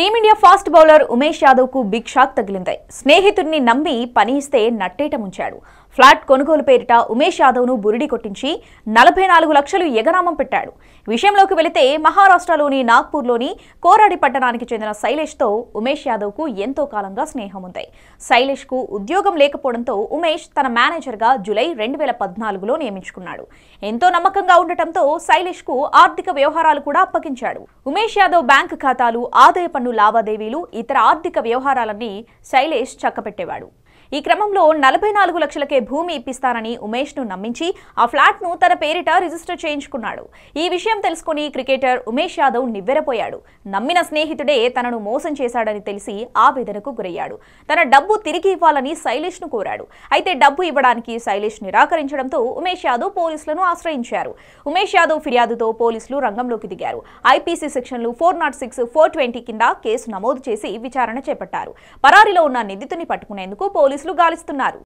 team India fast bowler Umesh యాదవ్కు big shock తగిలింది స్నేహితుడిని నమ్మి పని ఇస్తే నట్టేట ముంచాడు ఫ్లాట్ కొనుగోలు పేరిట ఉమేష్ యాదవ్ను బురిడి కొట్టించి నలభై నాలుగు లక్షలు ఎగనామం పెట్టాడు విషయంలోకి వెళితే మహారాష్ట్రలోని నాగ్పూర్లోని కోరాడి పట్టణానికి చెందిన శైలేష్తో ఉమేష్ యాదవ్కు ఎంతో కాలంగా స్నేహం ఉంది శైలేష్కు ఉద్యోగం లేకపోవడంతో ఉమేష్ తన మేనేజర్గా జులై రెండు వేల పద్నాలుగులో నియమించుకున్నాడు ఎంతో నమ్మకంగా ఉండటంతో శైలేష్కు ఆర్థిక వ్యవహారాలు కూడా అప్పగించాడు ఉమేష్ యాదవ్ బ్యాంకు ఖాతాలు ఆదాయ పన్ను లావాదేవీలు ఇతర ఆర్థిక వ్యవహారాలన్నీ శైలేష్ చక్కపెట్టేవాడు ఈ క్రమంలో నలభై నాలుగు లక్షలకే భూమి ఇప్పిస్తానని ఉమేష్ ను నమ్మించి ఆ ఫ్లాట్ ను తన పేరిట రిజిస్టర్ చేయించుకున్నాడు ఈ విషయం తెలుసుకుని క్రికెటర్ ఉమేష్ యాదవ్ నివ్వెరపోయాడు నమ్మిన స్నేహితుడే తనను మోసం చేశాడని తెలిసి ఆవేదనకు గురయ్యాడు తన డబ్బు తిరిగి ఇవ్వాలని ను కోరాడు అయితే డబ్బు ఇవ్వడానికి శైలేష్ నిరాకరించడంతో ఉమేష్ యాదవ్ పోలీసులను ఆశ్రయించారు ఉమేష్ యాదవ్ ఫిర్యాదుతో పోలీసులు రంగంలోకి దిగారు ఐపీసీ సెక్షన్లు four nought six four twenty కింద కేసు నమోదు చేసి విచారణ చేపట్టారు పరారిలో ఉన్న నిందితుని పట్టుకునేందుకు పోలీసు పోలీసులు గాలిస్తున్నారు